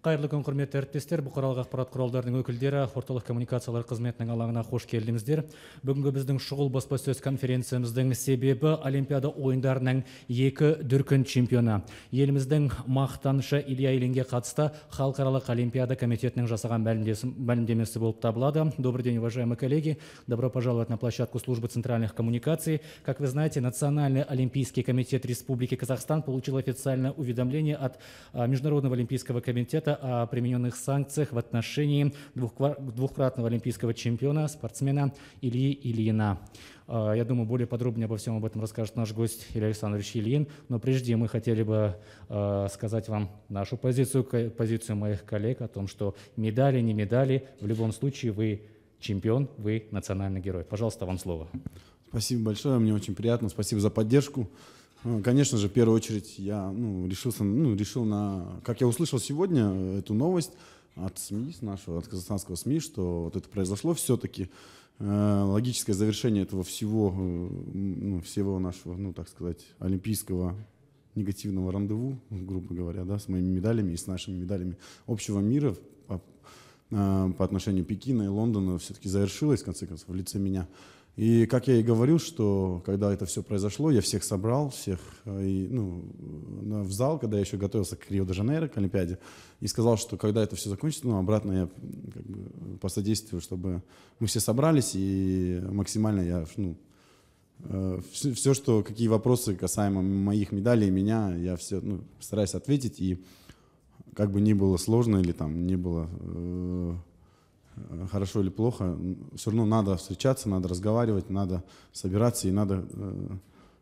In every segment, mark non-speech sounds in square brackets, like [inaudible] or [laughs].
қайырлы күн құрметті әріптестер бұқаралық ақпарат құралдарының өкілдері орталық коммуникациялар қызметінің алаңына қош келдіңіздер бүгінгі біздің шұғыл баспасөз конференциямыздың себебі олимпиада ойындарының екі дүркін чемпионы еліміздің мақтанышы илья ильинге қатысты халықаралық олимпиада комитетінің жасаған мәлімдемесі болып табылады добрый день уважаемые коллеги добро пожаловать на площадку службы центральных коммуникаций как вы знаете национальный олимпийский комитет республики казахстан получил официальное уведомление от международного олимпийского комитета Совета о примененных санкциях в отношении двухкратного олимпийского чемпиона, спортсмена Ильи Ильина. Э, я думаю, более подробнее обо всем об этом расскажет наш гость Илья Александрович Ильин. Но прежде мы хотели бы э, сказать вам нашу позицию, позицию моих коллег о том, что медали, не медали, в любом случае вы чемпион, вы национальный герой. Пожалуйста, вам слово. Спасибо большое, мне очень приятно, спасибо за поддержку. Ну, конечно же, в первую очередь я ну, решился, ну, решил на... Как я услышал сегодня э, эту новость от СМИ, нашего, от казахстанского СМИ, что вот это произошло все-таки. Э, логическое завершение этого всего, э, ну, всего нашего, ну, так сказать, олимпийского негативного рандеву, грубо говоря, да, с моими медалями и с нашими медалями общего мира по, по отношению Пекина и Лондона все-таки завершилось, в конце концов, в лице меня. И, как я и говорил, что когда это все произошло, я всех собрал, всех э, и, ну, в зал, когда я еще готовился к Рио-де-Жанейро, к Олимпиаде, и сказал, что когда это все закончится, ну, обратно я как бы, посодействую, чтобы мы все собрались, и максимально я, ну, все, э, все, что, какие вопросы касаемо моих медалей и меня, я все ну, стараюсь ответить, и как бы ни было сложно или там не было э, хорошо или плохо, все равно надо встречаться, надо разговаривать, надо собираться и надо э,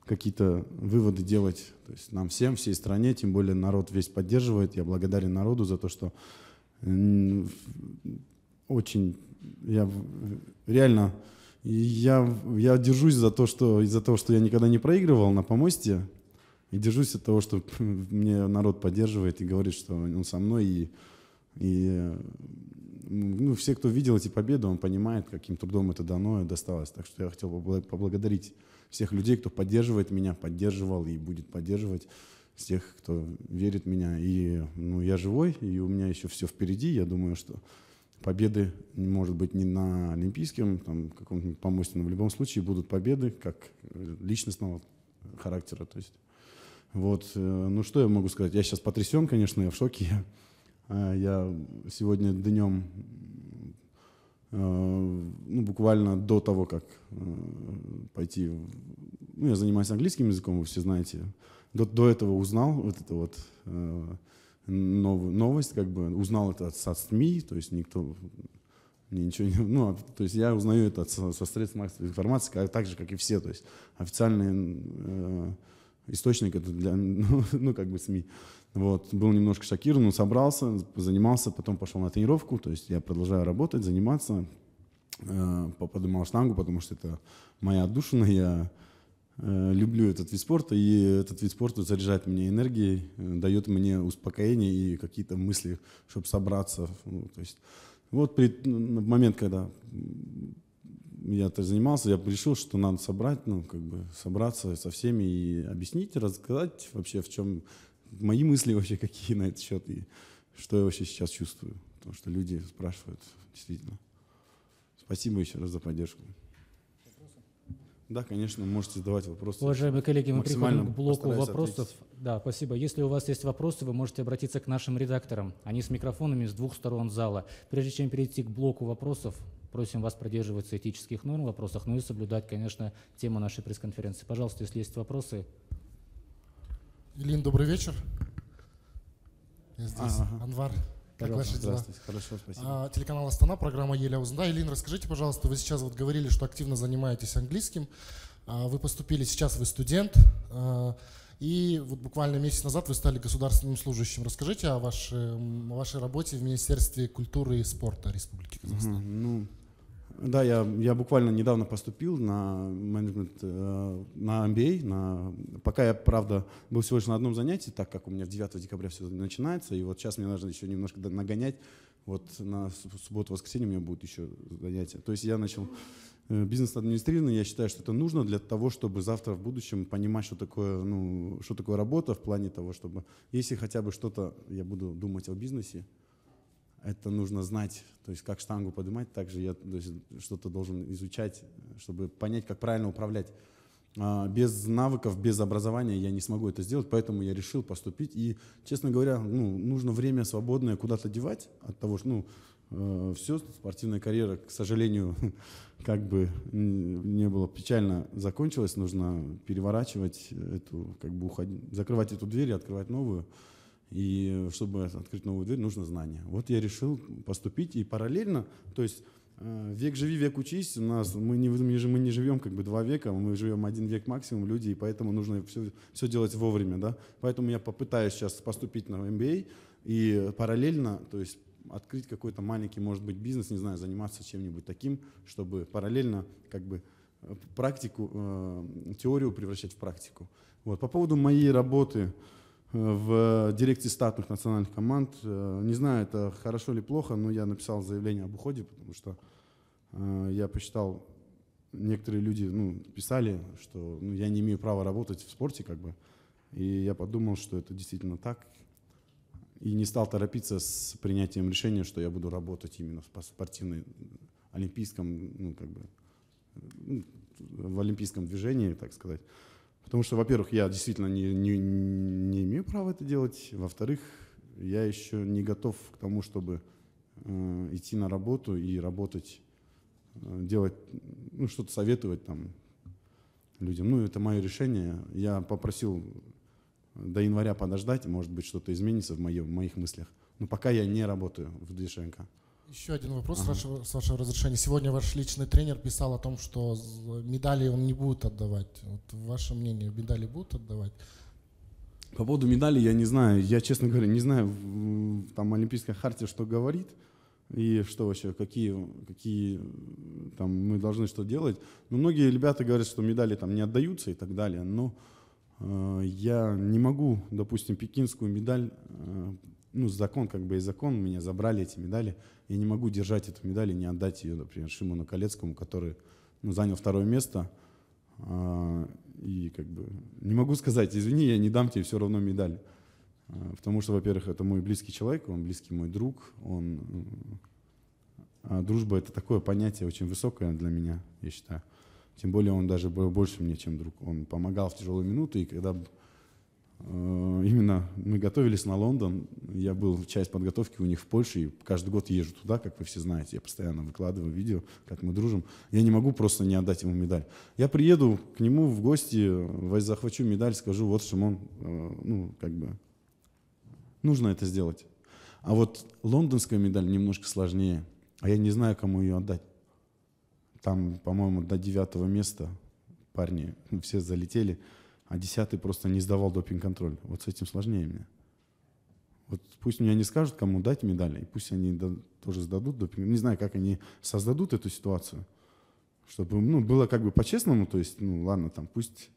какие-то выводы делать. То есть нам всем, всей стране, тем более народ весь поддерживает. Я благодарен народу за то, что очень я реально я, я держусь за то, что из-за того, что я никогда не проигрывал на помосте, и держусь от того, что [laughs] мне народ поддерживает и говорит, что он со мной, и, и ну, все, кто видел эти победы, он понимает, каким трудом это дано и досталось. Так что я хотел бы поблагодарить всех людей, кто поддерживает меня, поддерживал и будет поддерживать всех, кто верит в меня. И ну, я живой, и у меня еще все впереди. Я думаю, что победы, может быть, не на олимпийском, там, каком-нибудь помосте, но в любом случае будут победы, как личностного характера. То есть, вот, э, ну что я могу сказать? Я сейчас потрясен, конечно, я в шоке. Я Э, я сегодня днем, э, ну, буквально до того, как э, пойти, ну, я занимаюсь английским языком, вы все знаете, до, до этого узнал вот эту вот новость, как бы узнал это от, СМИ, то есть никто мне ничего не... Ну, а, то есть я узнаю это со, со средств массовой информации, так же, как и все. То есть официальный э, источник это для, [laughs] ну, ну, как бы СМИ. Э, вот, был немножко шокирован, но собрался, занимался, потом пошел на тренировку, то есть я продолжаю работать, заниматься, э, поднимал штангу, потому что это моя отдушина, я э, люблю этот вид спорта, и этот вид спорта заряжает меня энергией, э, дает мне успокоение и какие-то мысли, чтобы собраться. Ну, то есть, вот при, на ну, момент, когда я это занимался, я решил, что надо собрать, ну, как бы собраться со всеми и объяснить, рассказать вообще, в чем мои мысли вообще какие на этот счет и что я вообще сейчас чувствую. Потому что люди спрашивают, действительно. Спасибо еще раз за поддержку. Да, конечно, можете задавать вопросы. Уважаемые коллеги, мы приходим к блоку вопросов. Ответить. Да, спасибо. Если у вас есть вопросы, вы можете обратиться к нашим редакторам. Они с микрофонами с двух сторон зала. Прежде чем перейти к блоку вопросов, просим вас придерживаться этических норм в вопросах, ну и соблюдать, конечно, тему нашей пресс-конференции. Пожалуйста, если есть вопросы, Ильин, добрый вечер. Я здесь. А, ага. Анвар. Как ваши дела? Хорошо, спасибо. А, телеканал Астана, программа Еля Узунда. Илин, расскажите, пожалуйста, вы сейчас вот говорили, что активно занимаетесь английским. А, вы поступили, сейчас вы студент. А, и вот буквально месяц назад вы стали государственным служащим. Расскажите о вашей, о вашей работе в Министерстве культуры и спорта Республики Казахстан. Угу, ну, да, я, я буквально недавно поступил на менеджмент, э, на MBA. На... Пока я, правда, был всего лишь на одном занятии, так как у меня в 9 декабря все начинается, и вот сейчас мне нужно еще немножко нагонять. Вот на субботу-воскресенье у меня будут еще занятия. То есть я начал э, бизнес администрирование, я считаю, что это нужно для того, чтобы завтра в будущем понимать, что такое, ну, что такое работа в плане того, чтобы, если хотя бы что-то я буду думать о бизнесе, это нужно знать, то есть как штангу поднимать, также я что-то должен изучать, чтобы понять, как правильно управлять. А, без навыков, без образования я не смогу это сделать, поэтому я решил поступить. И, честно говоря, ну, нужно время свободное куда-то девать от того, что ну, э, все, спортивная карьера, к сожалению, [laughs] как бы не было печально закончилась. Нужно переворачивать эту, как бы уходить, закрывать эту дверь и открывать новую. И чтобы открыть новую дверь, нужно знание. Вот я решил поступить и параллельно, то есть э, век живи, век учись. У нас мы не, мы не живем как бы два века, мы живем один век максимум люди, и поэтому нужно все, все делать вовремя. Да? Поэтому я попытаюсь сейчас поступить на MBA и параллельно, то есть открыть какой-то маленький, может быть, бизнес, не знаю, заниматься чем-нибудь таким, чтобы параллельно как бы э, практику, э, теорию превращать в практику. Вот. По поводу моей работы, в директе статных национальных команд. Э, не знаю, это хорошо или плохо, но я написал заявление об уходе, потому что э, я посчитал, некоторые люди ну, писали, что ну, я не имею права работать в спорте, как бы. И я подумал, что это действительно так. И не стал торопиться с принятием решения, что я буду работать именно в спортивной, олимпийском, ну, как бы, э, в олимпийском движении, так сказать. Потому что, во-первых, я действительно не, не, не имею права это делать. Во-вторых, я еще не готов к тому, чтобы э, идти на работу и работать, э, делать, ну, что-то советовать там людям. Ну, это мое решение. Я попросил до января подождать, может быть, что-то изменится в, моё, в моих мыслях. Но пока я не работаю в Дышенко. Еще один вопрос, ага. с, вашего, с вашего разрешения. Сегодня ваш личный тренер писал о том, что медали он не будет отдавать. Вот ваше мнение, медали будут отдавать? По поводу медалей я не знаю. Я, честно говоря, не знаю, там Олимпийская хартия что говорит и что вообще, какие, какие там мы должны что делать. Но многие ребята говорят, что медали там не отдаются и так далее. Но э, я не могу, допустим, пекинскую медаль э, ну, закон как бы и закон, меня забрали эти медали. Я не могу держать эту медаль и не отдать ее, например, Шимону Колецкому, который ну, занял второе место. А, и как бы не могу сказать, извини, я не дам тебе все равно медаль. А, потому что, во-первых, это мой близкий человек, он близкий мой друг, он... А дружба — это такое понятие очень высокое для меня, я считаю. Тем более он даже больше мне, чем друг. Он помогал в тяжелые минуты, и когда Э, именно мы готовились на Лондон. Я был часть подготовки у них в Польше, и каждый год езжу туда, как вы все знаете. Я постоянно выкладываю видео, как мы дружим. Я не могу просто не отдать ему медаль. Я приеду к нему в гости, захвачу медаль, скажу, вот, Шимон, э, ну, как бы, нужно это сделать. А вот лондонская медаль немножко сложнее, а я не знаю, кому ее отдать. Там, по-моему, до девятого места парни ну, все залетели а десятый просто не сдавал допинг-контроль. Вот с этим сложнее мне. Вот пусть меня не скажут, кому дать медали, и пусть они да, тоже сдадут допинг. Не знаю, как они создадут эту ситуацию, чтобы ну, было как бы по-честному, то есть, ну ладно, там пусть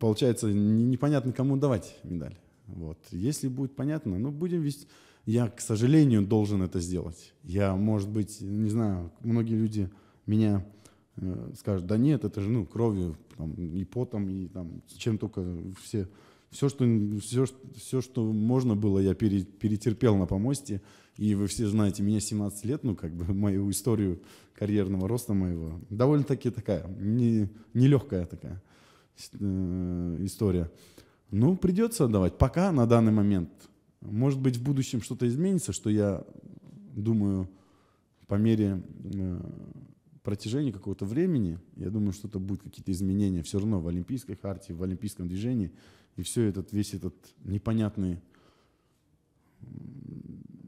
получается не, непонятно, кому давать медаль. Вот. Если будет понятно, ну будем вести. Я, к сожалению, должен это сделать. Я, может быть, не знаю, многие люди меня Э, скажут, да нет, это же ну, кровью там, и потом, и там, чем только все, все, что, все, все, что можно было, я пере, перетерпел на помосте. И вы все знаете, меня 17 лет, ну, как бы [laughs] мою историю карьерного роста моего. Довольно-таки такая, не, нелегкая такая э, история. Ну, придется отдавать. Пока на данный момент. Может быть, в будущем что-то изменится, что я думаю, по мере э, протяжении какого-то времени, я думаю, что-то будет, какие-то изменения все равно в Олимпийской харте, в Олимпийском движении, и все этот, весь этот непонятный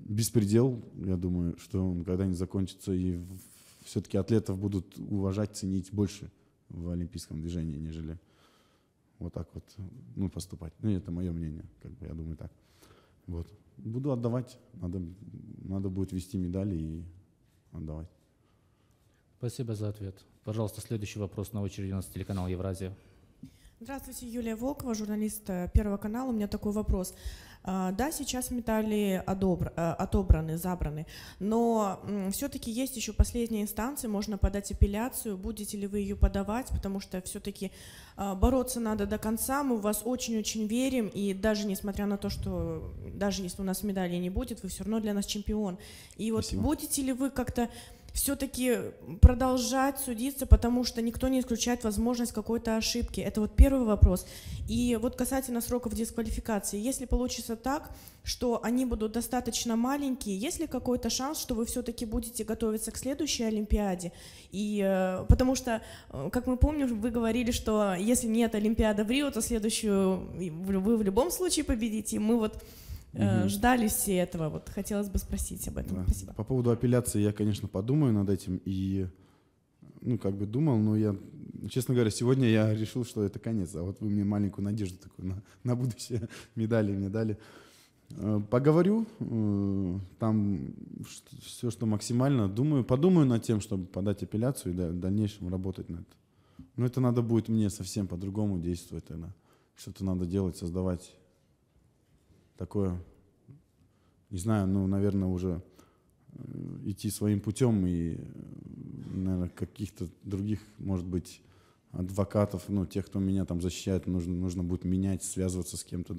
беспредел, я думаю, что он когда-нибудь закончится, и все-таки атлетов будут уважать, ценить больше в олимпийском движении, нежели вот так вот ну, поступать. Ну, это мое мнение, как бы, я думаю так. Вот. Буду отдавать, надо, надо будет вести медали и отдавать. Спасибо за ответ. Пожалуйста, следующий вопрос на очереди у нас телеканал Евразия. Здравствуйте, Юлия Волкова, журналист э, Первого канала. У меня такой вопрос. А, да, сейчас металли одобр... Э, отобраны, забраны, но все-таки есть еще последняя инстанция, можно подать апелляцию. Будете ли вы ее подавать? Потому что все-таки а, бороться надо до конца. Мы в вас очень-очень верим, и даже несмотря на то, что даже если у нас медали не будет, вы все равно для нас чемпион. И вот Спасибо. будете ли вы как-то все-таки продолжать судиться, потому что никто не исключает возможность какой-то ошибки. Это вот первый вопрос. И вот касательно сроков дисквалификации, если получится так, что они будут достаточно маленькие, есть ли какой-то шанс, что вы все-таки будете готовиться к следующей Олимпиаде? И э, потому что, э, как мы помним, вы говорили, что если нет Олимпиады в Рио, то следующую вы в любом случае победите. И мы вот Угу. Ждали все этого. Вот хотелось бы спросить об этом. Да. Спасибо. По поводу апелляции я, конечно, подумаю над этим и ну, как бы думал, но я, честно говоря, сегодня я решил, что это конец. А вот вы мне маленькую надежду такую на, [laughs] на будущее медали [laughs] мне дали. Э, поговорю, э, там все, что максимально, думаю, подумаю над тем, чтобы подать апелляцию и в дальнейшем работать над Но это надо будет мне совсем по-другому действовать тогда. Что-то надо делать, создавать такое, не знаю, ну, наверное, уже э, идти своим путем и, э, наверное, каких-то других, может быть, адвокатов, ну, тех, кто меня там защищает, нужно, нужно будет менять, связываться с кем-то,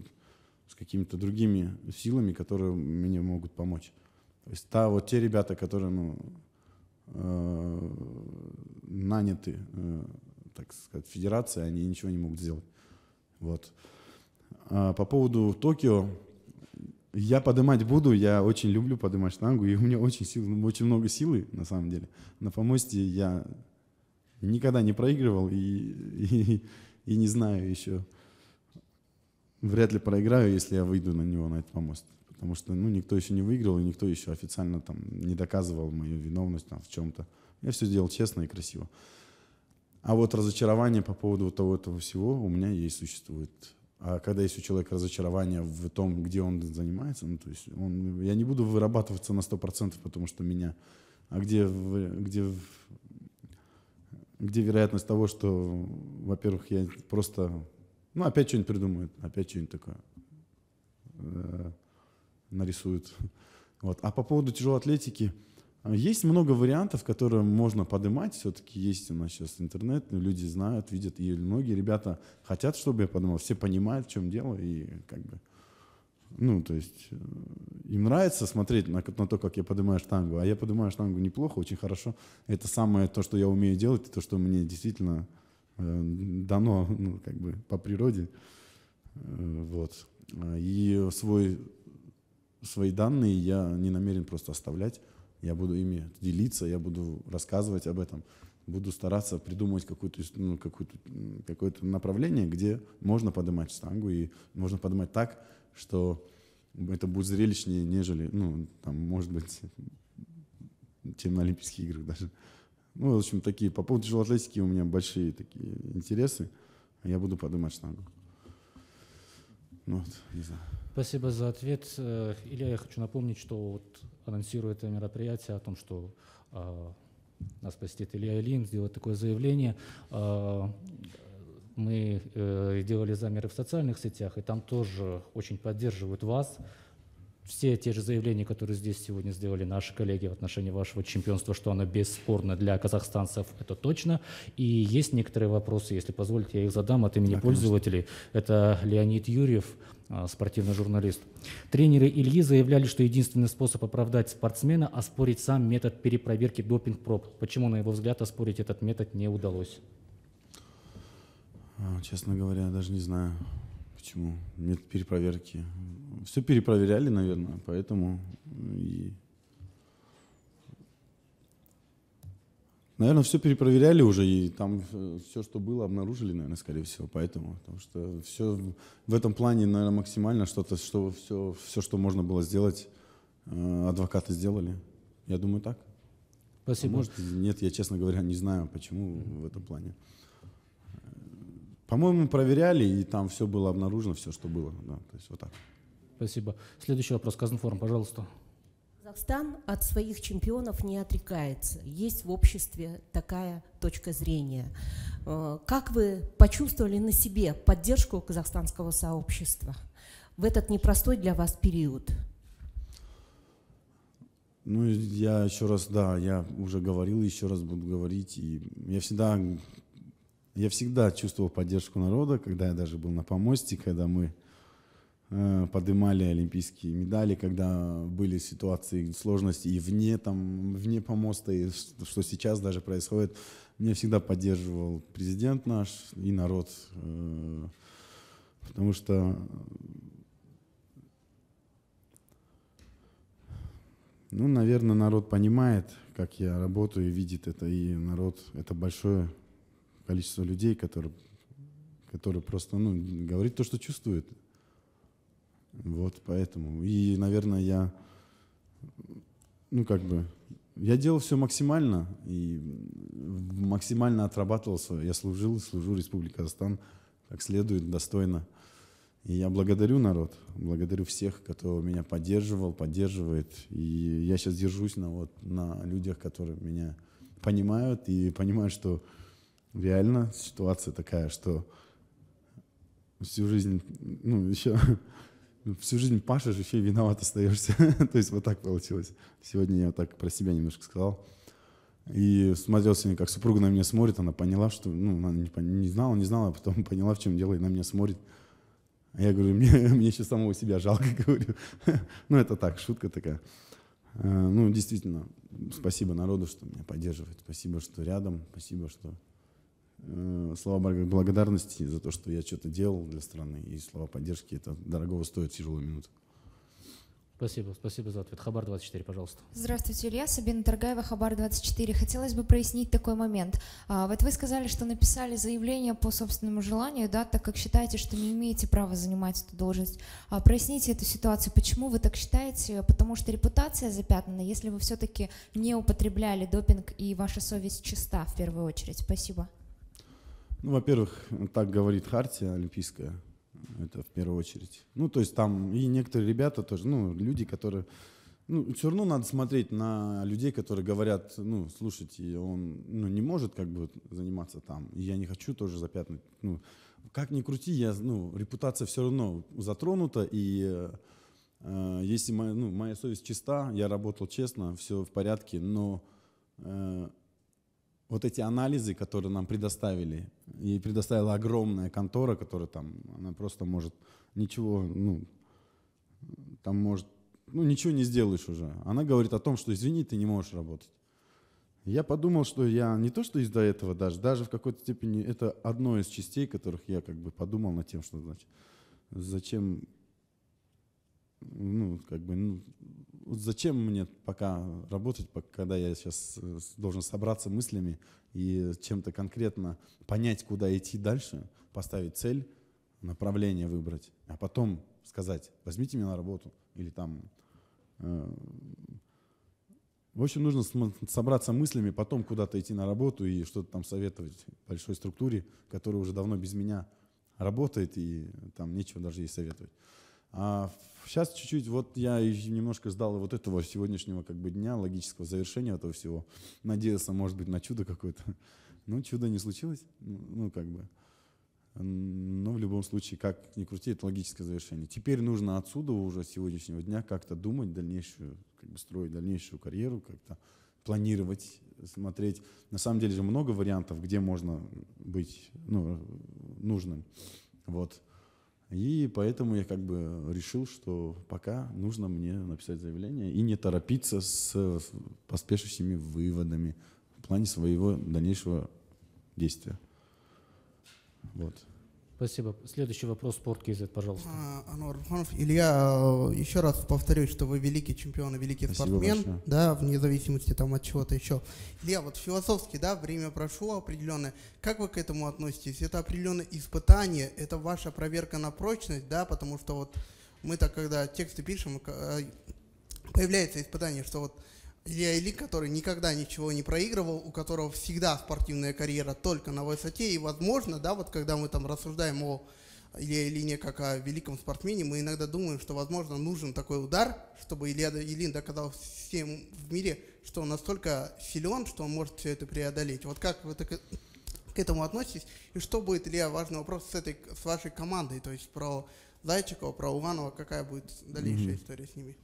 с какими-то другими силами, которые мне могут помочь. То есть та, вот те ребята, которые, ну, э, наняты, э, так сказать, федерации, они ничего не могут сделать. Вот. А по поводу Токио, я поднимать буду, я очень люблю поднимать штангу, и у меня очень, сил, очень много силы, на самом деле. На помосте я никогда не проигрывал и, [laughs] и, и не знаю еще. Вряд ли проиграю, если я выйду на него, на этот помост. Потому что ну, никто еще не выиграл, и никто еще официально там, не доказывал мою виновность там, в чем-то. Я все сделал честно и красиво. А вот разочарование по поводу того этого всего у меня есть, существует. А когда есть у человека разочарование в том, где он занимается, ну, то есть он, я не буду вырабатываться на 100%, потому что меня... А где, где, где вероятность того, что, во-первых, я просто... Ну, опять что-нибудь придумают, опять что-нибудь такое э, нарисуют. Вот. А по поводу тяжелой атлетики, есть много вариантов, которые можно поднимать. Все-таки есть у нас сейчас интернет, ну, люди знают, видят, и многие ребята хотят, чтобы я поднимал. Все понимают, в чем дело, и как бы... Ну, то есть э, им нравится смотреть на, на то, как я поднимаю штангу, а я поднимаю штангу неплохо, очень хорошо. Это самое то, что я умею делать, то, что мне действительно э, дано, ну, как бы по природе. Э, вот. А, и свой, свои данные я не намерен просто оставлять я буду ими делиться, я буду рассказывать об этом, буду стараться придумать какую-то, ну, какую-то, какое-то направление, где можно поднимать штангу, и можно поднимать так, что это будет зрелищнее, нежели, ну, там, может быть, [laughs] чем на Олимпийских играх даже. Ну, в общем, такие, по поводу тяжелоатлетики у меня большие такие интересы. Я буду поднимать штангу. Ну, вот, не знаю. Спасибо за ответ. Э, Илья, я хочу напомнить, что вот анонсируя это мероприятие о том, что э, нас посетит Илья Ильин, сделает такое заявление. Э, мы э, делали замеры в социальных сетях, и там тоже очень поддерживают вас, все те же заявления, которые здесь сегодня сделали наши коллеги в отношении вашего чемпионства, что оно бесспорно для казахстанцев, это точно. И есть некоторые вопросы, если позволите, я их задам от имени да, пользователей. Это Леонид Юрьев, а, спортивный журналист. Тренеры Ильи заявляли, что единственный способ оправдать спортсмена – оспорить сам метод перепроверки допинг-проб. Почему, на его взгляд, оспорить этот метод не удалось? А, честно говоря, даже не знаю. Почему? Нет перепроверки. Все перепроверяли, наверное, поэтому и... Наверное, все перепроверяли уже, и там все, что было, обнаружили, наверное, скорее всего, поэтому. Потому что все в этом плане, наверное, максимально что-то, что все, все, что можно было сделать, э, адвокаты сделали. Я думаю, так. Спасибо. А может, нет, я, честно говоря, не знаю, почему в этом плане. По-моему, проверяли, и там все было обнаружено, все, что было. Да, то есть вот так. Спасибо. Следующий вопрос, Казанформ, пожалуйста. Казахстан от своих чемпионов не отрекается. Есть в обществе такая точка зрения. Э, как вы почувствовали на себе поддержку казахстанского сообщества в этот непростой для вас период? Ну, я еще раз, да, я уже говорил, еще раз буду говорить. И я всегда я всегда чувствовал поддержку народа, когда я даже был на помосте, когда мы э, поднимали олимпийские медали, когда были ситуации сложности и вне, там, вне помоста, и что сейчас даже происходит. Меня всегда поддерживал президент наш и народ. Э, потому что Ну, наверное, народ понимает, как я работаю и видит это, и народ это большое количество людей, которые, которые просто ну, говорит то, что чувствует. Вот поэтому. И, наверное, я, ну как бы, я делал все максимально и максимально отрабатывал отрабатывался. Я служил, служу Республике Казахстан как следует, достойно. И я благодарю народ, благодарю всех, кто меня поддерживал, поддерживает. И я сейчас держусь на, вот, на людях, которые меня понимают и понимают, что реально ситуация такая, что всю жизнь, ну, еще [laughs] ну, всю жизнь пашешь, еще и виноват остаешься. [laughs] То есть вот так получилось. Сегодня я так про себя немножко сказал. И смотрел сегодня, как супруга на меня смотрит, она поняла, что, ну, она не, не знала, не знала, а потом [laughs] поняла, в чем дело, и на меня смотрит. А я говорю, мне, мне еще самого себя жалко, говорю. ну, это так, шутка такая. А, ну, действительно, спасибо народу, что меня поддерживает. Спасибо, что рядом. Спасибо, что слова благодарности за то, что я что-то делал для страны, и слова поддержки, это дорогого стоит тяжелую минуту. Спасибо, спасибо за ответ. Хабар 24, пожалуйста. Здравствуйте, Илья, Сабина Таргаева, Хабар 24. Хотелось бы прояснить такой момент. А, вот вы сказали, что написали заявление по собственному желанию, да, так как считаете, что не имеете права занимать эту должность. А, проясните эту ситуацию, почему вы так считаете, потому что репутация запятнана, если вы все-таки не употребляли допинг и ваша совесть чиста в первую очередь. Спасибо. Ну, во-первых, так говорит хартия олимпийская, это в первую очередь. Ну, то есть там и некоторые ребята тоже, ну, люди, которые... Ну, все равно надо смотреть на людей, которые говорят, ну, слушайте, он ну, не может как бы заниматься там, и я не хочу тоже запятнать. Ну, как ни крути, я, ну, репутация все равно затронута, и э, если моя, ну, моя совесть чиста, я работал честно, все в порядке, но э, вот эти анализы, которые нам предоставили, ей предоставила огромная контора, которая там, она просто может ничего, ну, там может, ну, ничего не сделаешь уже. Она говорит о том, что, извини, ты не можешь работать. Я подумал, что я не то, что из-за этого даже, даже в какой-то степени это одно из частей, которых я как бы подумал над тем, что значит, зачем, ну, как бы, ну, зачем мне пока работать, когда я сейчас э, должен собраться мыслями и чем-то конкретно понять, куда идти дальше, поставить цель, направление выбрать, а потом сказать, возьмите меня на работу или там... Э, в общем, нужно собраться мыслями, потом куда-то идти на работу и что-то там советовать большой структуре, которая уже давно без меня работает, и там нечего даже ей советовать. А сейчас чуть-чуть, вот я немножко ждал вот этого сегодняшнего как бы дня, логического завершения этого всего. Надеялся, может быть, на чудо какое-то. [laughs] Ну, чудо не случилось, ну, ну как бы. Но в любом случае, как ни крути, это логическое завершение. Теперь нужно отсюда уже с сегодняшнего дня как-то думать дальнейшую, как бы строить дальнейшую карьеру, как-то планировать, смотреть. На самом деле же много вариантов, где можно быть ну, нужным. Вот. И поэтому я как бы решил, что пока нужно мне написать заявление и не торопиться с поспешившими выводами в плане своего дальнейшего действия. Вот. Спасибо. Следующий вопрос спорткизет, пожалуйста. А, Ануар Буханов. Илья, а, еще раз повторюсь, что вы великий чемпион и великий Спасибо спортсмен, большое. да, вне зависимости там от чего-то еще. Илья, вот философски, да, время прошло определенное. Как вы к этому относитесь? Это определенное испытание, это ваша проверка на прочность, да, потому что вот мы так, когда тексты пишем, э, э, появляется испытание, что вот Илья Ильи, который никогда ничего не проигрывал, у которого всегда спортивная карьера только на высоте, и, возможно, да, вот когда мы там рассуждаем о Илья Ильине как о великом спортсмене, мы иногда думаем, что, возможно, нужен такой удар, чтобы Илья Ильин доказал всем в мире, что он настолько силен, что он может все это преодолеть. Вот как вы так к этому относитесь? И что будет, Илья, важный вопрос с, этой, с вашей командой, то есть про Зайчикова, про Уванова, какая будет дальнейшая mm-hmm. история с ними?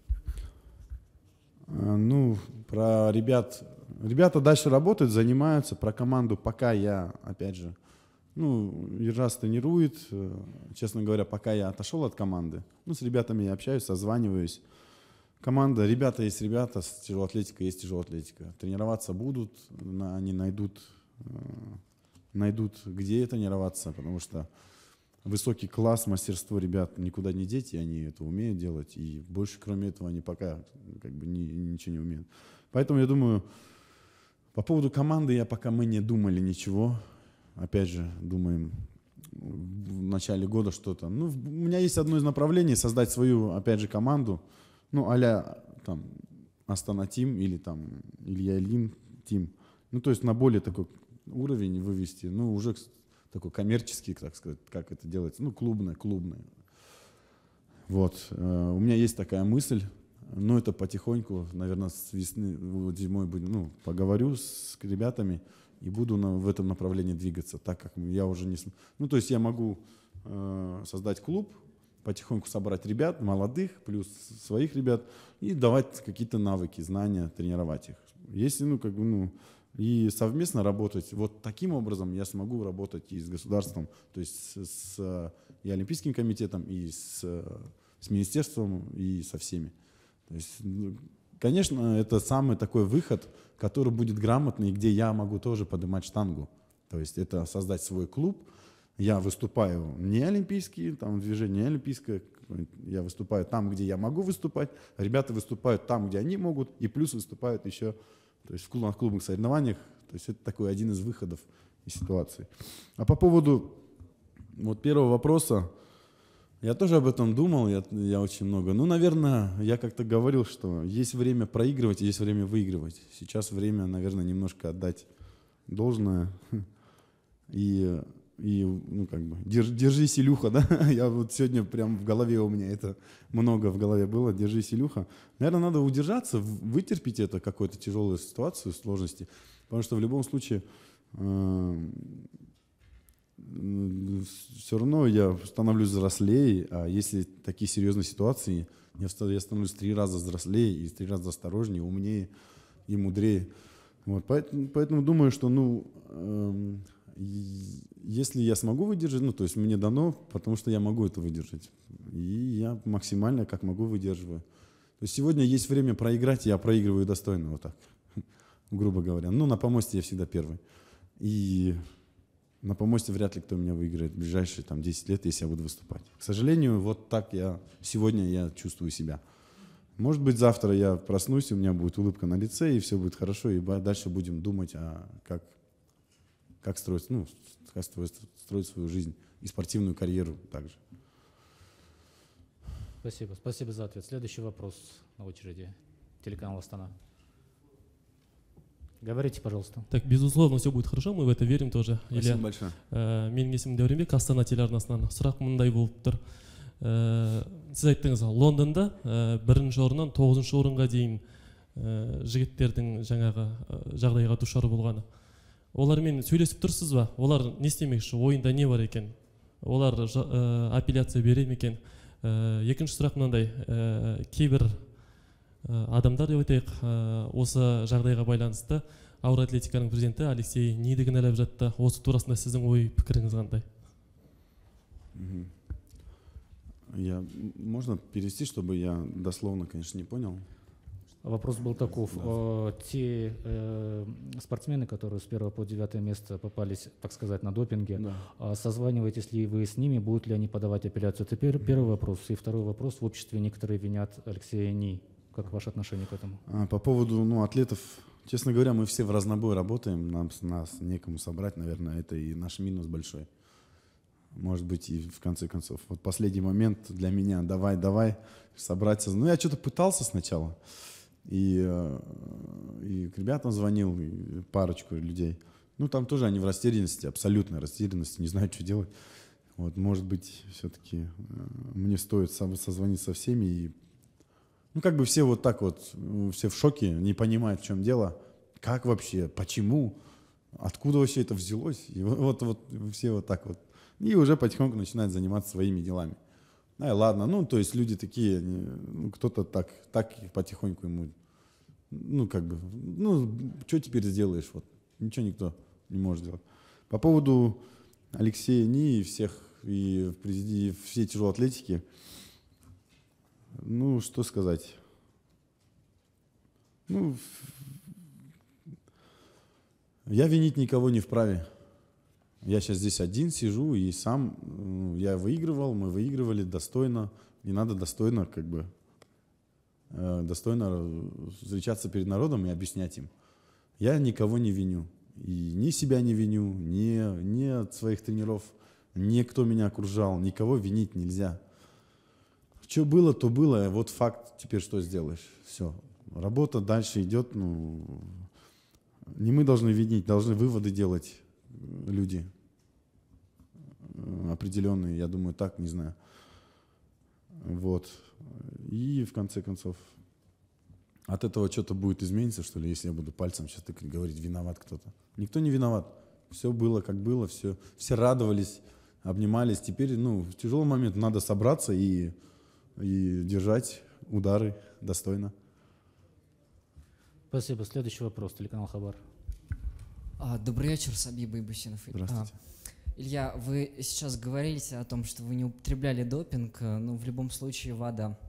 Э, ну, про ребят... Ребята дальше работают, занимаются. Про команду пока я, опять же, ну, Ержас тренирует. Э, честно говоря, пока я отошел от команды, ну, с ребятами я общаюсь, созваниваюсь. Команда, ребята есть ребята, с тяжелоатлетика есть тяжелоатлетика. Тренироваться будут, они найдут, э, найдут, где тренироваться, потому что высокий класс, мастерство ребят никуда не деть, и они это умеют делать, и больше кроме этого они пока ну, как бы ни, ничего не умеют. Поэтому я думаю, по поводу команды я пока мы не думали ничего, опять же, думаем в начале года что-то. Ну, у меня есть одно из направлений создать свою, опять же, команду, ну, а там Астана Тим или там Илья Ильин Тим. Ну, то есть на более такой уровень вывести. Ну, уже такой коммерческий, так сказать, как это делается, ну, клубное, клубное. Вот, э, у меня есть такая мысль, но это потихоньку, наверное, с весны, вот зимой будем, ну, поговорю с ребятами и буду на, в этом направлении двигаться, так как я уже не... Ну, то есть я могу э, создать клуб, потихоньку собрать ребят, молодых, плюс своих ребят, и давать какие-то навыки, знания, тренировать их. Если, ну, как бы, ну, и совместно работать. Вот таким образом я смогу работать и с государством, то есть с, с э, и Олимпийским комитетом, и с, э, с министерством, и со всеми. То есть, ну, конечно, это самый такой выход, который будет грамотный, где я могу тоже поднимать штангу. То есть это создать свой клуб. Я выступаю не олимпийский там движение олимпийское, я выступаю там, где я могу выступать, ребята выступают там, где они могут, и плюс выступают еще то есть в клубных клубных соревнованиях, то есть это такой один из выходов из ситуации. А по поводу вот первого вопроса, я тоже об этом думал, я, я очень много. Ну, наверное, я как-то говорил, что есть время проигрывать, есть время выигрывать. Сейчас время, наверное, немножко отдать должное. [laughs] И и, ну, как бы, держ, держись, Илюха, [laughs] да? Я вот сегодня прям в голове у меня это много в голове было. Держись, Илюха. Наверное, надо удержаться, вытерпеть это, какую-то тяжелую ситуацию, сложности. Потому что в любом случае эм, все равно я становлюсь взрослее, а если такие серьезные ситуации, я, становлюсь три раза взрослее и три раза осторожнее, умнее и мудрее. Вот, поэтому, поэтому думаю, что ну, эм, если я смогу выдержать, ну, то есть мне дано, потому что я могу это выдержать. И я максимально, как могу, выдерживаю. То есть сегодня есть время проиграть, я проигрываю достойно, вот так, [laughs] грубо говоря. Ну, на помосте я всегда первый. И на помосте вряд ли кто меня выиграет в ближайшие там, 10 лет, если я буду выступать. К сожалению, вот так я сегодня я чувствую себя. Может быть, завтра я проснусь, у меня будет улыбка на лице, и все будет хорошо, и дальше будем думать, а как как строить, ну, как строить, строить свою жизнь и спортивную карьеру также. Спасибо, спасибо за ответ. Следующий вопрос на очереди. Телеканал Астана. Говорите, пожалуйста. Так, безусловно, все будет хорошо, мы в это верим тоже. Спасибо Илья. большое. Ә, менің есімім дәуренбек астана телеарнасынан сұрақ мындай болып тұр ә, э, сіз айттыңыз лондонда ә, э, бірінші орыннан тоғызыншы орынға дейін ә, э, жігіттердің жаңағы жағдайға душар болғаны олармен сөйлесіп тұрсыз ба олар не істемекші ойында не бар екен олар ә, апелляция бере ме екен ә, екінші сұрақ мынандай ә, кейбір адамдар деп айтайық осы жағдайға байланысты ауыр атлетиканың президенті алексей ниді кінәлап жатты осы турасында сіздің ой пікіріңіз қандай я можно перевести чтобы я дословно конечно не понял Вопрос был таков. Да. Э, те э, спортсмены, которые с первого по девятое место попались, так сказать, на допинге, да. А созваниваетесь ли вы с ними, будут ли они подавать апелляцию? Это пер- первый вопрос. И второй вопрос. В обществе некоторые винят Алексея Ни. Как ваше отношение к этому? А, по поводу ну, атлетов, честно говоря, мы все в разнобой работаем. Нам, нас некому собрать, наверное, это и наш минус большой. Может быть, и в конце концов. Вот последний момент для меня. Давай, давай, собраться. Ну, я что-то пытался сначала. И, э, и к ребятам звонил, и парочку людей. Ну, там тоже они в растерянности, абсолютной растерянности, не знают, что делать. Вот, может быть, все-таки э, мне стоит созвонить со всеми и... Ну, как бы все вот так вот, э, все в шоке, не понимают, в чем дело. Как вообще, почему, откуда вообще это взялось? И вот, вот, вот все вот так вот. И уже потихоньку начинают заниматься своими делами. Да, ну ладно, ну, то есть люди такие, ну, кто-то так, так потихоньку ему, ну, как бы, ну, что теперь сделаешь, вот, ничего никто не может сделать. По поводу Алексея Ни и всех, и, и всей тяжелой атлетики, ну, что сказать, ну, я винить никого не вправе. Я сейчас здесь один сижу и сам э, я выигрывал, мы выигрывали достойно, и надо достойно как бы э, достойно встречаться перед народом и объяснять им. Я никого не виню. И ни себя не виню, ни, ни от своих тренеров, ни кто меня окружал, никого винить нельзя. Что было, то было, а вот факт, теперь что сделаешь? Все, работа дальше идет, ну, не мы должны винить, должны выводы делать люди определенный, я думаю, так, не знаю. Вот. И в конце концов, от этого что-то будет измениться, что ли, если я буду пальцем сейчас тыкать, говорить, виноват кто-то. Никто не виноват. Все было, как было, все, все радовались, обнимались. Теперь, ну, в тяжелый момент надо собраться и, и держать удары достойно. Спасибо. Следующий вопрос. Телеканал Хабар. А, добрый вечер, Сабиба Ибусинов. Здравствуйте. А, Илья, вы сейчас говорите о том, что вы не употребляли допинг, э, но ну, в любом случае ВАДА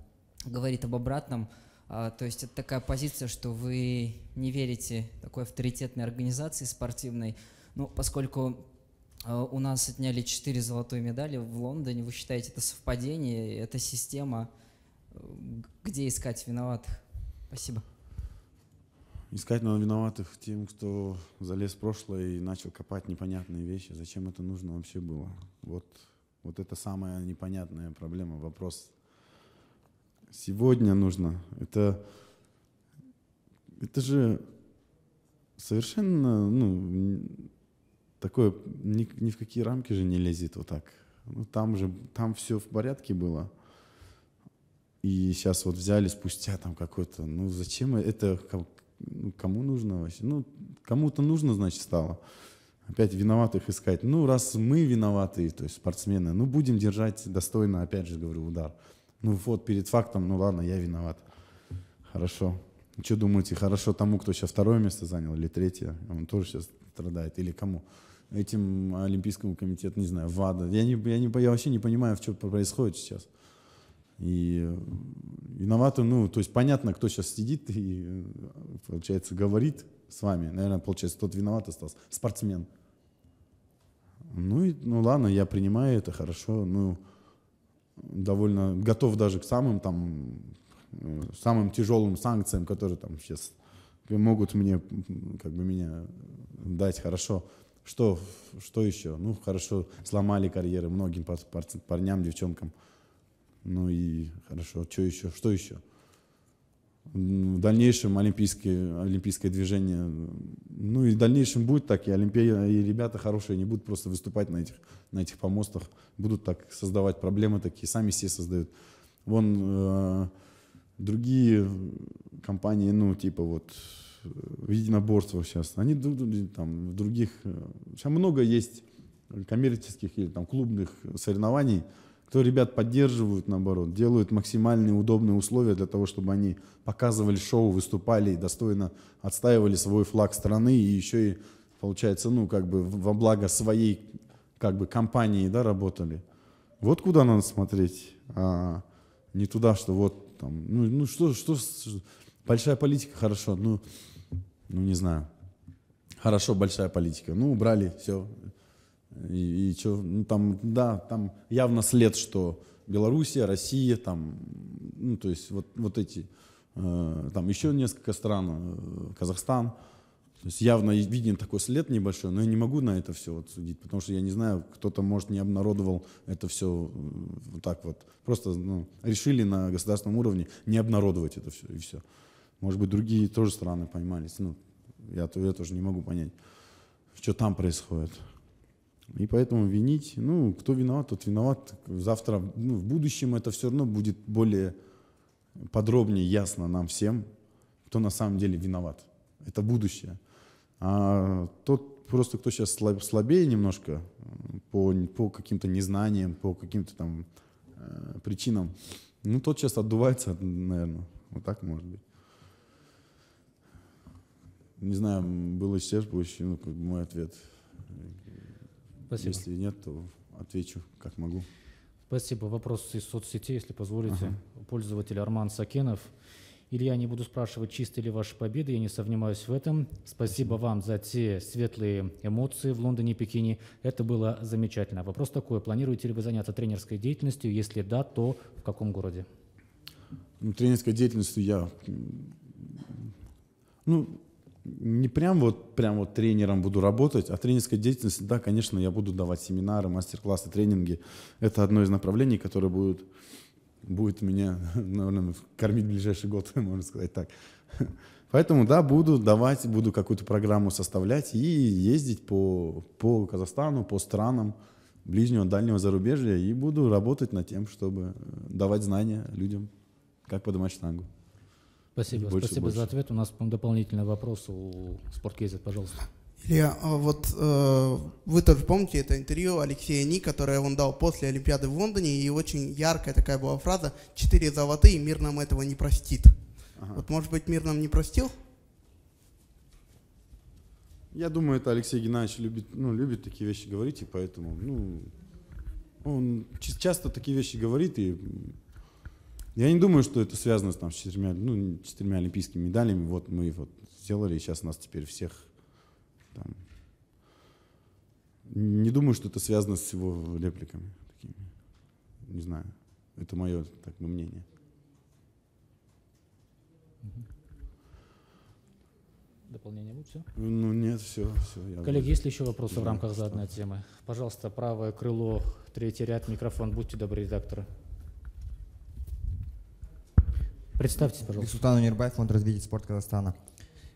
говорит об обратном. А, то есть это такая позиция, что вы не верите такой авторитетной организации спортивной. Ну, поскольку э, у нас отняли 4 золотые медали в Лондоне, вы считаете это совпадение, это система, э, где искать виноватых? Спасибо. Искать надо виноватых тем, кто залез в прошлое и начал копать непонятные вещи. Зачем это нужно вообще было? Вот, вот это самая непонятная проблема, вопрос. Сегодня нужно. Это, это же совершенно ну, такое ни, ни в какие рамки же не лезет вот так. Ну, там же там все в порядке было. И сейчас вот взяли спустя там какой-то, ну зачем это ну, кому нужно вообще? Ну, кому-то нужно, значит, стало. Опять виноватых искать. Ну, раз мы виноваты, то есть спортсмены, ну, будем держать достойно, опять же говорю, удар. Ну, вот перед фактом, ну, ладно, я виноват. Хорошо. Что думаете, хорошо тому, кто сейчас второе место занял или третье? Он тоже сейчас страдает. Или кому? Этим Олимпийскому комитету, не знаю, ВАДА. Я, не, я, не, я вообще не понимаю, в чем происходит сейчас. И э, виноваты, ну, то есть понятно, кто сейчас сидит и, э, получается, говорит с вами. Наверное, получается, тот виноват остался. Спортсмен. Ну, и, ну ладно, я принимаю это, хорошо. Ну, довольно готов даже к самым там э, самым тяжелым санкциям, которые там сейчас могут мне как бы меня дать хорошо. Что, что еще? Ну, хорошо, сломали карьеры многим парням, девчонкам. Ну и хорошо, что еще? Что еще? В дальнейшем олимпийские, олимпийское движение, ну и в дальнейшем будет так, и, олимпия, и ребята хорошие, не будут просто выступать на этих, на этих помостах, будут так создавать проблемы такие, сами все создают. Вон э, другие компании, ну типа вот в э, единоборствах сейчас, они там в других, сейчас э, много есть коммерческих или там клубных соревнований, кто ребят поддерживают, наоборот, делают максимальные удобные условия для того, чтобы они показывали шоу, выступали и достойно отстаивали свой флаг страны и еще и, получается, ну, как бы во благо своей, как бы, компании, да, работали. Вот куда надо смотреть, а не туда, что вот там, ну, ну что, что, большая политика, хорошо, ну, ну, не знаю. Хорошо, большая политика. Ну, убрали, все, и, и чё, ну, там, да, там явно след, что Белоруссия, Россия, там, ну, то есть вот, вот эти, э, там еще несколько стран, э, Казахстан. То есть явно виден такой след небольшой, но я не могу на это все вот судить, потому что я не знаю, кто-то, может, не обнародовал это все э, вот так вот. Просто ну, решили на государственном уровне не обнародовать это все, и все. Может быть, другие тоже страны поймались. Ну, я, я тоже не могу понять, что там происходит. И поэтому винить, ну, кто виноват, тот виноват. Завтра, ну, в будущем это все равно будет более подробнее, ясно нам всем, кто на самом деле виноват. Это будущее. А тот просто, кто сейчас слабее немножко по, по каким-то незнаниям, по каким-то там э, причинам, ну, тот сейчас отдувается, наверное. Вот так может быть. Не знаю, было исчерпывающе, ну, как бы мой ответ. Спасибо. Если нет, то отвечу, как могу. Спасибо. Вопрос из соцсетей, если позволите. Ага. Пользователь Арман Сакенов. Илья, не буду спрашивать, чисты ли ваши победы, я не сомневаюсь в этом. Спасибо, Спасибо вам за те светлые эмоции в Лондоне и Пекине. Это было замечательно. Вопрос такой, планируете ли вы заняться тренерской деятельностью? Если да, то в каком городе? Ну, тренерской деятельностью я... Ну, не прям вот, прям вот тренером буду работать, а тренерской деятельность, да, конечно, я буду давать семинары, мастер-классы, тренинги. Это одно из направлений, которое будет, будет меня, [laughs] наверное, кормить ближайший год, [laughs] можно сказать так. Поэтому, да, буду давать, буду какую-то программу составлять и ездить по, по Казахстану, по странам ближнего, дальнего зарубежья и буду работать над тем, чтобы э, давать знания людям, как поднимать штангу. Спасибо, больше, спасибо больше. за ответ. У нас дополнительный вопрос у Спорткейза, пожалуйста. Илья, а вот э, вы тоже помните это интервью Алексея Ни, которое он дал после Олимпиады в Лондоне, и очень яркая такая была фраза «Четыре золотые, мир нам этого не простит». Ага. Вот, может быть, мир нам не простил? Я думаю, это Алексей Геннадьевич любит, ну, любит такие вещи говорить, и поэтому, ну, он часто такие вещи говорит, и я не думаю, что это связано там, с четырьмя, ну, четырьмя олимпийскими медалями. Вот мы вот сделали, и сейчас нас теперь всех там... Не думаю, что это связано с его репликами. Такими. Не знаю. Это мое так, ну, мнение. Дополнение будет все? Ну нет, все. все я Коллеги, буду... есть ли еще вопросы да, в рамках заданной темы? Пожалуйста, правое крыло, третий ряд, микрофон. Будьте добры, редакторы. Представьтесь, пожалуйста. Султан Унирбай, Фонд развития спорта Казахстана.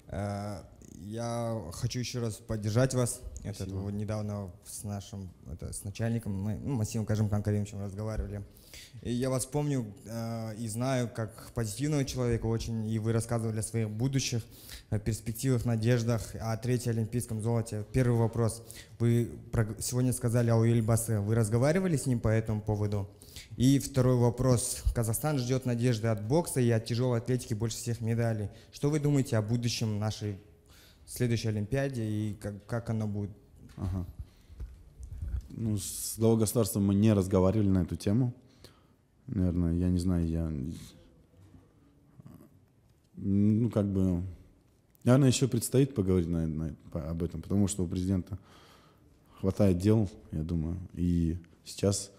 Э, я хочу еще раз поддержать вас. Это, это недавно с нашим, это, с начальником, мы, ну, Масимом Кажем Канкалимовичем разговаривали. И я вас помню э, и знаю как позитивного человека очень, и вы рассказывали о своих будущих о перспективах, надеждах, о а третьем олимпийском золоте. Первый вопрос. Вы про, сегодня сказали о Ильбасе. Вы разговаривали с ним по этому поводу? И второй вопрос. Казахстан ждет надежды от бокса и от тяжелой атлетики больше всех медалей. Что вы думаете о будущем нашей следующей Олимпиаде и как, как она будет? Ага. Ну, с главой государства мы не разговаривали на эту тему. Наверное, я не знаю, я... Ну, как бы... Наверное, еще предстоит поговорить на, на, по, об этом, потому что у президента хватает дел, я думаю. И сейчас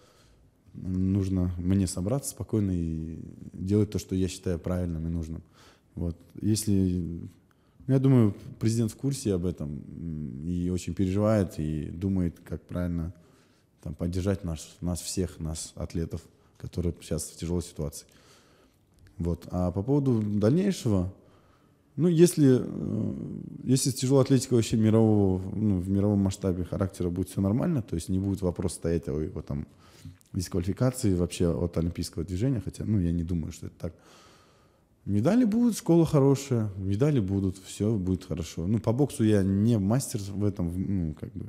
нужно мне собраться спокойно и делать то, что я считаю правильным и нужным. Вот. Если, я думаю, президент в курсе об этом и очень переживает и думает, как правильно там, поддержать нас, нас всех, нас атлетов, которые сейчас в тяжелой ситуации. Вот. А по поводу дальнейшего, ну, если, э, если с тяжелой атлетикой вообще мирового, ну, в мировом масштабе характера будет все нормально, то есть не будет вопрос стоять, ой, вот там дисквалификации вообще от олимпийского движения, хотя, ну, я не думаю, что это так. Медали будут, школа хорошая, медали будут, все будет хорошо. Ну, по боксу я не мастер в этом, ну, как бы,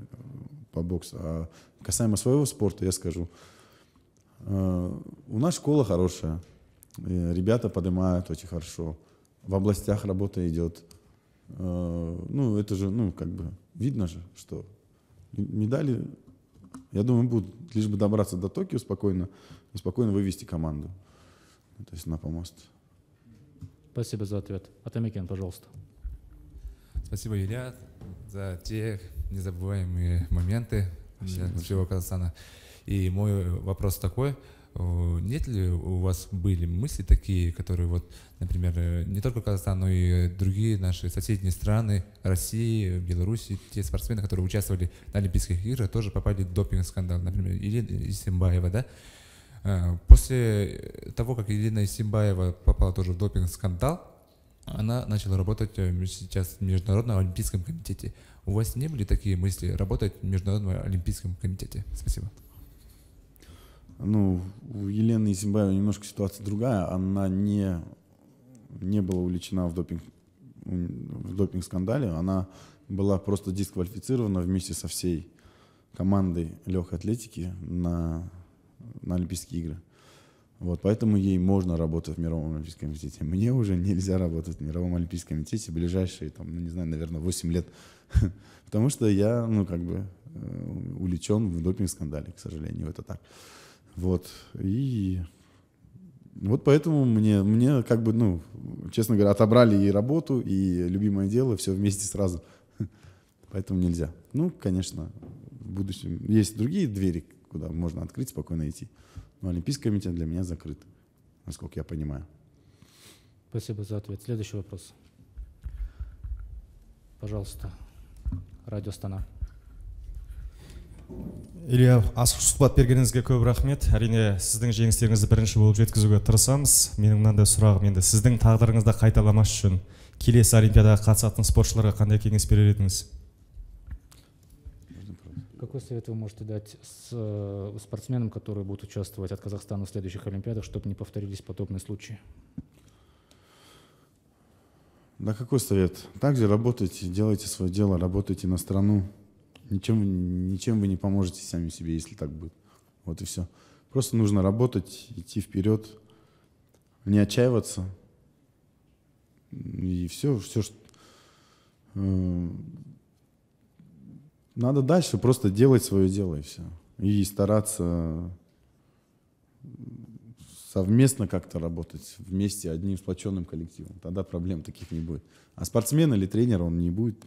по боксу. А касаемо своего спорта, я скажу. Э, у нас школа хорошая, ребята поднимают очень хорошо, в областях работа идет. Э, ну, это же, ну, как бы, видно же, что медали я думаю, будут, лишь бы добраться до Токио спокойно и спокойно вывести команду. То есть на помост. Спасибо за ответ. Атамикен, пожалуйста. Спасибо, Илья, за те незабываемые моменты Спасибо для большое. всего Казахстана. И мой вопрос такой – Э, нет ли у вас были мысли такие, которые вот, например, э, не только Казахстан, но и другие наши соседние страны, России, Беларуси, те спортсмены, которые участвовали на Олимпийских играх, тоже попали в допинг-скандал, например, Елена Исимбаева, да? Э, после того, как Елена Исимбаева попала тоже в допинг-скандал, она начала работать сейчас в Международном Олимпийском комитете. У вас не были такие мысли работать в Международном Олимпийском комитете? Спасибо. Ну, у Елены Зимбаева немножко ситуация другая. Она не, не была увлечена в допинг в допинг-скандале. Она была просто дисквалифицирована вместе со всей командой легкой атлетики на, на Олимпийские игры. Вот, поэтому ей можно работать в Мировом Олимпийском комитете. Мне уже нельзя работать в Мировом Олимпийском комитете ближайшие, там, ну, не знаю, наверное, 8 лет. [laughs] Потому что я, ну, как бы, э, увлечен в допинг-скандале, к сожалению, это так. Вот. И вот поэтому мне, мне как бы, ну, честно говоря, отобрали и работу, и любимое дело, все вместе сразу. [laughs] Поэтому нельзя. Ну, конечно, в будущем есть другие двери, куда можно открыть, спокойно идти. Но Олимпийский комитет для меня закрыт, насколько я понимаю. Спасибо за ответ. Следующий вопрос. Пожалуйста, радио Стана илья ашық сұхбат бергеніңізге көп рахмет әрине сіздің жеңістеріңізді бірінші болып жеткізуге тырысамыз менің мынандай сұрағым енді сіздің тағдырыңызды қайталамас үшін келесі олимпиадаға қатысатын спортшыларға қандай кеңес берер едіңіз Какой совет вы можете дать с, э, спортсменам, которые будут участвовать от Казахстана в следующих Олимпиадах, чтобы не повторились подобные случаи? Да какой совет? Также работайте, делайте свое дело, работайте на страну, Ничем, ничем вы не поможете сами себе, если так будет. Вот и все. Просто нужно работать, идти вперед, не отчаиваться. И все, все, что... Э, надо дальше просто делать свое дело и все. И стараться совместно как-то работать, вместе, одним сплоченным коллективом. Тогда проблем таких не будет. А спортсмен или тренер, он не будет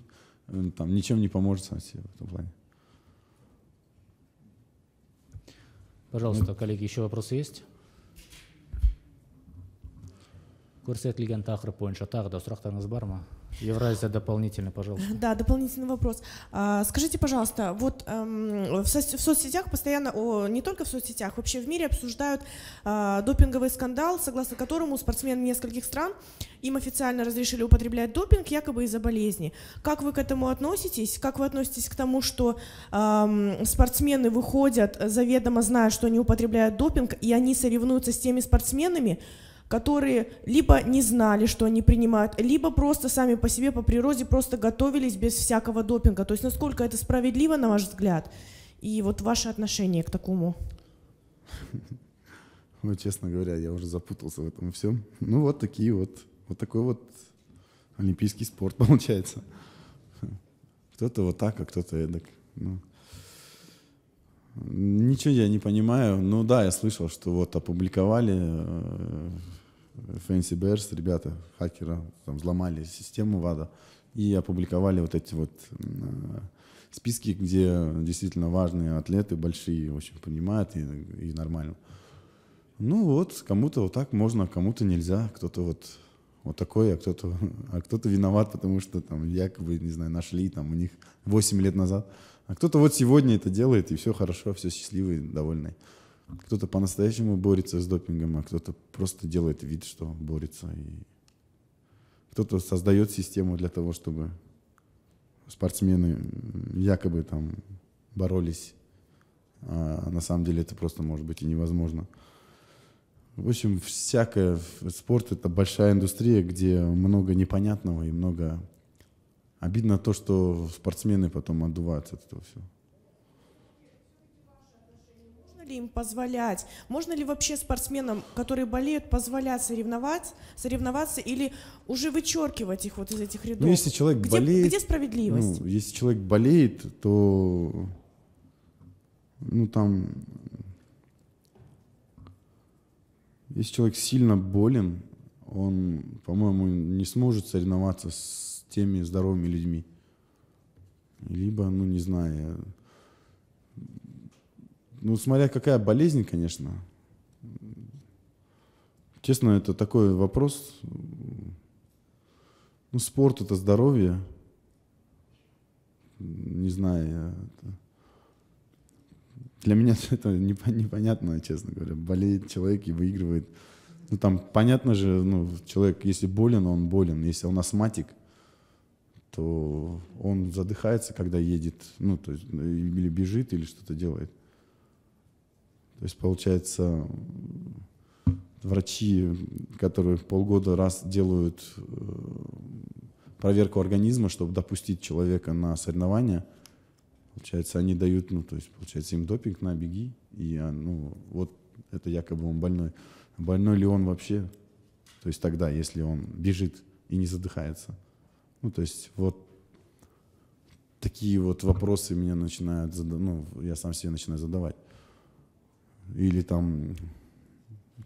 ну, там, ничем не поможет сам себе в этом плане. Пожалуйста, ну. коллеги, еще вопросы есть? көрсетілген тақырып бойынша тағы да сұрақтарыңыз бар ма Евразия дополнительно, пожалуйста. Да, дополнительный вопрос. А, скажите, пожалуйста, вот эм, в соцсетях постоянно, не только в соцсетях, вообще в мире обсуждают а, допинговый скандал, согласно которому спортсмены нескольких стран им официально разрешили употреблять допинг якобы из-за болезни. Как вы к этому относитесь? Как вы относитесь к тому, что эм, спортсмены выходят, заведомо зная, что они употребляют допинг, и они соревнуются с теми спортсменами, которые либо не знали, что они принимают, либо просто сами по себе, по природе, просто готовились без всякого допинга. То есть насколько это справедливо, на ваш взгляд? И вот ваше отношение к такому? [laughs] Ну, честно говоря, я уже запутался в этом всем. Ну, вот такие вот, вот такой вот олимпийский спорт [laughs] получается. Кто-то вот так, а кто-то эдак. Ну. Ничего я не понимаю. Ну да, я слышал, что вот опубликовали э, Fancy Bears, ребята, хакера, там, взломали систему ВАДА и опубликовали вот эти вот э, списки, где действительно важные атлеты, большие, в общем, понимают и, и нормально. Ну вот, кому-то вот так можно, а кому-то нельзя, кто-то вот вот такой, а кто-то [laughs] а кто то виноват, потому что там якобы, не знаю, нашли там у них 8 лет назад. А кто-то вот сегодня это делает, и все хорошо, все счастливый, довольный кто-то по-настоящему борется с допингом, а кто-то просто делает вид, что борется. И кто-то создает систему для того, чтобы спортсмены якобы там боролись, а на самом деле это просто может быть и невозможно. В общем, всякое. Спорт — это большая индустрия, где много непонятного и много... Обидно то, что спортсмены потом отдуваются от этого всего ли им позволять? Можно ли вообще спортсменам, которые болеют, позволять соревновать, соревноваться или уже вычеркивать их вот из этих рядов? Ну, если человек где, болеет... Где справедливость? Ну, если человек болеет, то... Ну, там... Если человек сильно болен, он, по-моему, не сможет соревноваться с теми здоровыми людьми. Либо, ну, не знаю, ну, смотря какая болезнь, конечно. Честно, это такой вопрос. Ну, спорт — это здоровье. Не знаю, Это... Для меня [laughs] это непонятно, честно говоря. Болеет человек и выигрывает. Ну, там, понятно же, ну, человек, если болен, он болен. Если он астматик, то он задыхается, когда едет, ну, то есть, или бежит, или что-то делает. То есть, получается, врачи, которые полгода раз делают э, проверку организма, чтобы допустить человека на соревнования, получается, они дают, ну, то есть, получается, им допинг на беги, и, ну, вот это якобы он больной. Больной ли он вообще? То есть тогда, если он бежит и не задыхается. Ну, то есть вот такие вот вопросы меня начинают задавать, ну, я сам себе начинаю задавать или там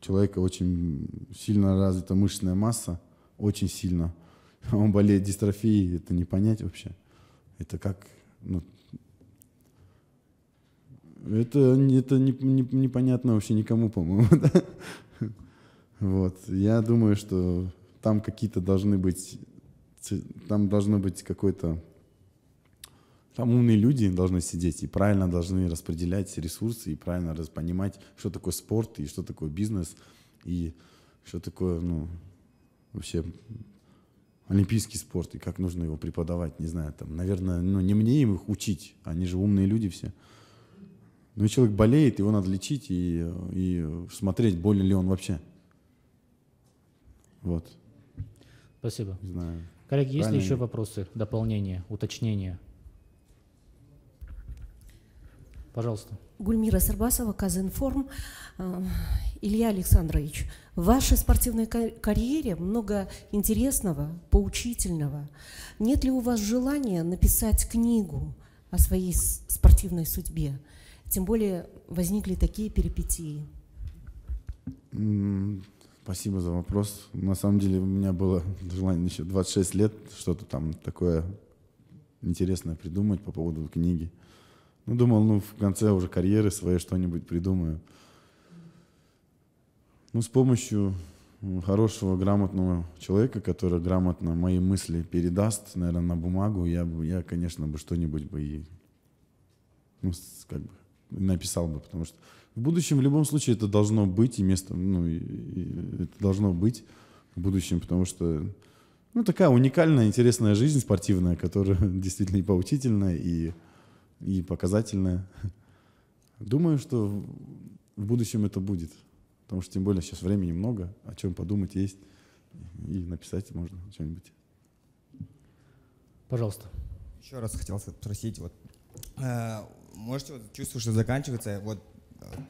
человека очень сильно развита мышечная масса, очень сильно, [laughs] он болеет дистрофией, это не понять вообще. Это как, ну, это, это не, не, непонятно вообще никому, по-моему. [laughs] Да? Вот. Я думаю, что там какие-то должны быть, там должно быть какой-то там умные люди должны сидеть и правильно должны распределять ресурсы, и правильно понимать, что такое спорт, и что такое бизнес, и что такое, ну, вообще олимпийский спорт, и как нужно его преподавать, не знаю, там, наверное, ну, не мне им их учить, они же умные люди все. Но человек болеет, его надо лечить и, и смотреть, болен ли он вообще. Вот. Спасибо. Не знаю. Коллеги, есть ли еще вопросы, дополнения, уточнения? Пожалуйста. Гульмира Сарбасова, Казинформ. Э, Илья Александрович, в вашей спортивной карьере много интересного, поучительного. Нет ли у вас желания написать книгу о своей спортивной судьбе? Тем более возникли такие перипетии. Спасибо за вопрос. На самом деле у меня было желание еще 26 лет что-то там такое интересное придумать по поводу книги. Ну, думал, ну, в конце уже карьеры своей что-нибудь придумаю. Ну, с помощью хорошего, грамотного человека, который грамотно мои мысли передаст, наверное, на бумагу, я, бы, я конечно, бы что-нибудь бы и, ну, как бы написал бы, потому что в будущем в любом случае это должно быть, и место, ну, и, и это должно быть в будущем, потому что, ну, такая уникальная, интересная жизнь спортивная, которая [laughs] действительно и поучительная, и и показательная. Думаю, что в будущем это будет. Потому что тем более сейчас времени много, о чем подумать есть. И написать можно что-нибудь. Пожалуйста. Еще раз хотел спросить, вот э, можете вот, чувствовать, что заканчивается, вот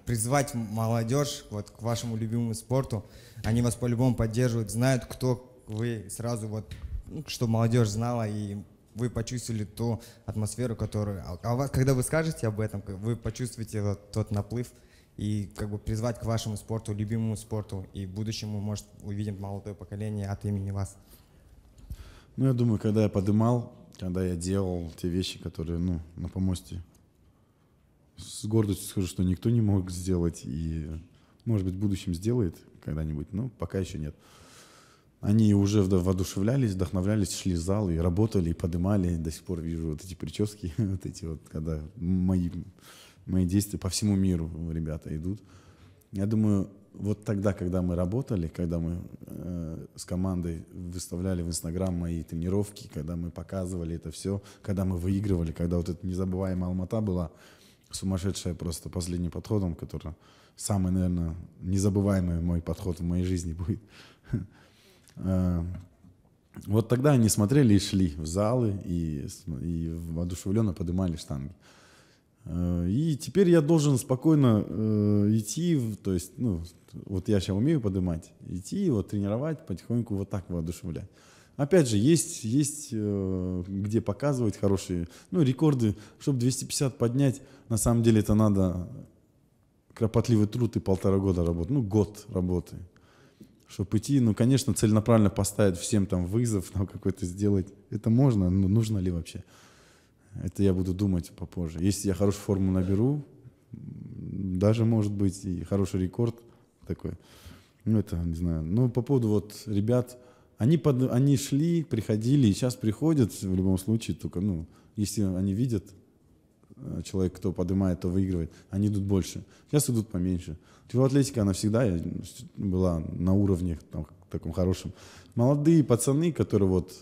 призвать молодежь вот к вашему любимому спорту. Они вас по-любому поддерживают, знают, кто вы сразу вот, ну, что молодежь знала и вы почувствовали ту атмосферу, которую... А, а вас, когда вы скажете об этом, вы почувствуете вот тот наплыв и как бы призвать к вашему спорту, любимому спорту, и в будущем может, увидим молодое поколение от имени вас. Ну, я думаю, когда я подымал, когда я делал те вещи, которые, ну, на помосте, с гордостью скажу, что никто не мог сделать, и, может быть, в будущем сделает когда-нибудь, но пока еще нет. Они уже воодушевлялись, вдохновлялись, шли в зал и работали, и поднимали. До сих пор вижу вот эти прически, [laughs] вот эти вот, когда мои, мои действия по всему миру ребята идут. Я думаю, вот тогда, когда мы работали, когда мы э, с командой выставляли в Инстаграм мои тренировки, когда мы показывали это все, когда мы выигрывали, когда вот эта незабываемая Алмата была сумасшедшая просто последним подходом, который самый, наверное, незабываемый мой подход в моей жизни будет. [laughs] Э, вот тогда они смотрели и шли в залы, и, и воодушевленно поднимали штанги. Э, и теперь я должен спокойно э, идти, то есть, ну, вот я сейчас умею поднимать, идти, вот тренировать, потихоньку вот так воодушевлять. Опять же, есть, есть где показывать хорошие, ну, рекорды, чтобы 250 поднять, на самом деле это надо кропотливый труд и полтора года работы, ну, год работы чтобы идти, ну, конечно, целенаправленно поставить всем там вызов, ну, какой-то сделать. Это можно, но нужно ли вообще? Это я буду думать попозже. Если я хорошую форму наберу, даже, может быть, и хороший рекорд такой. Ну, это, не знаю. Ну, по поводу вот ребят, они, под, они шли, приходили, и сейчас приходят в любом случае, только, ну, если они видят, Э, человек, кто поднимает, то выигрывает. Они идут больше. Сейчас идут поменьше. Тяжелоатлетика, типа, она всегда э, была на уровне там, таком хорошем. Молодые пацаны, которые вот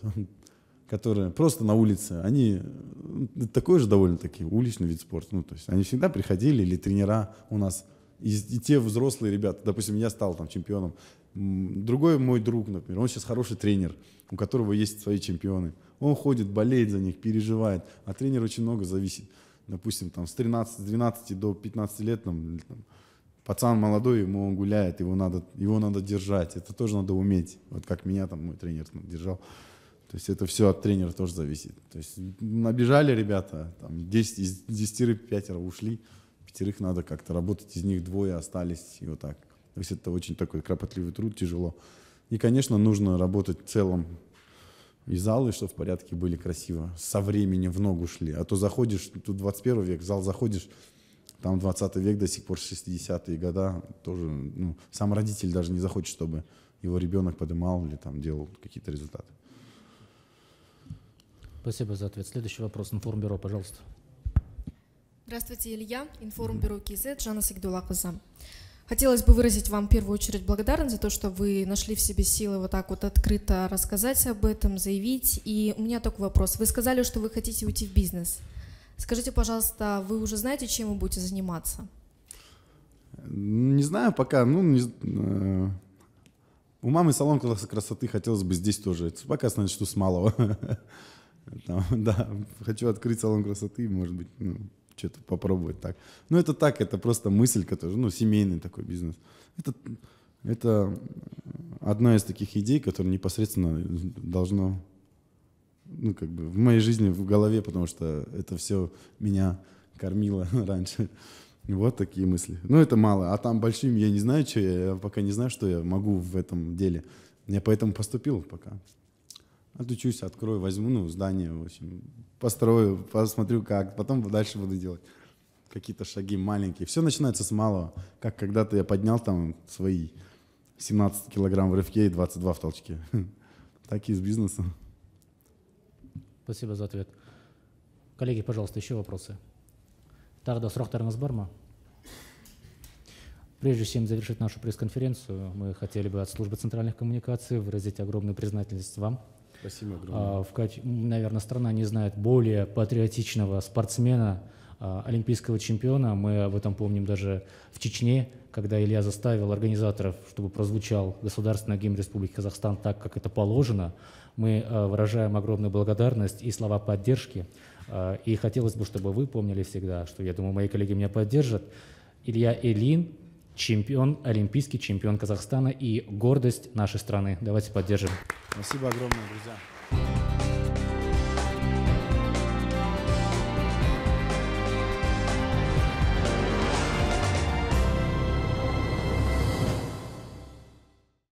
[laughs] которые просто на улице, они э, такой же довольно-таки уличный вид спорта. Ну, то есть они всегда приходили, или тренера у нас, и, и те взрослые ребята, допустим, я стал там чемпионом, другой мой друг, например, он сейчас хороший тренер, у которого есть свои чемпионы, он ходит, болеет за них, переживает, а тренер очень много зависит допустим, там с 13, 12 до 15 лет, там, там пацан молодой, ему он гуляет, его надо, его надо держать, это тоже надо уметь, вот как меня там мой тренер там, держал. То есть это все от тренера тоже зависит. То есть набежали ребята, там 10, из 10 пятеро ушли, пятерых надо как-то работать, из них двое остались, и вот так. То есть это очень такой кропотливый труд, тяжело. И, конечно, нужно работать в целом и залы, что в порядке были красиво, со временем в ногу шли. А то заходишь, тут 21 век, зал заходишь, там 20 век до сих пор, 60-е года, тоже, ну, сам родитель даже не захочет, чтобы его ребенок подымал или там делал какие-то результаты. Спасибо за ответ. Следующий вопрос, на форум бюро, пожалуйста. Здравствуйте, Илья, информбюро КИЗ, Жанна Сагдулаковза. Хотелось бы выразить вам в первую очередь благодарность за то, что вы нашли в себе силы вот так вот открыто рассказать об этом, заявить. И у меня такой вопрос. Вы сказали, что вы хотите уйти в бизнес. Скажите, пожалуйста, вы уже знаете, чем вы будете заниматься? Не знаю пока. Ну, не, э, у мамы салон красоты хотелось бы здесь тоже. Пока начну с малого. [laughs] Там, да, [laughs] хочу открыть салон красоты, может быть, ну, что-то попробовать так. Ну, это так, это просто мысль, которая, ну, семейный такой бизнес. Это, это одна из таких идей, которая непосредственно должно, ну, как бы в моей жизни, в голове, потому что это все меня кормило [laughs] раньше. Вот такие мысли. Ну, это мало. А там большим я не знаю, что я, я пока не знаю, что я могу в этом деле. Я поэтому поступил пока отучусь, открою, возьму, ну, здание, в общем, построю, посмотрю как, потом дальше буду делать какие-то шаги маленькие. Все начинается с малого, как когда-то я поднял там свои 17 килограмм в рывке и 22 в толчке. [laughs] Так и с бизнесом. Спасибо за ответ. Коллеги, пожалуйста, еще вопросы. Тарда Срохтарнас Барма. Прежде чем завершить нашу пресс-конференцию, мы хотели бы от службы центральных коммуникаций выразить огромную признательность вам Спасибо а, огромное. В, наверное, страна не знает более патриотичного спортсмена, а, олимпийского чемпиона. Мы об этом помним даже в Чечне, когда Илья заставил организаторов, чтобы прозвучал государственный гимн Республики Казахстан так, как это положено. Мы а, выражаем огромную благодарность и слова поддержки. И хотелось бы, чтобы вы помнили всегда, что, я думаю, мои коллеги меня поддержат. Илья Элин чемпион, олимпийский чемпион Казахстана и гордость нашей страны. Давайте поддержим. Спасибо огромное, друзья.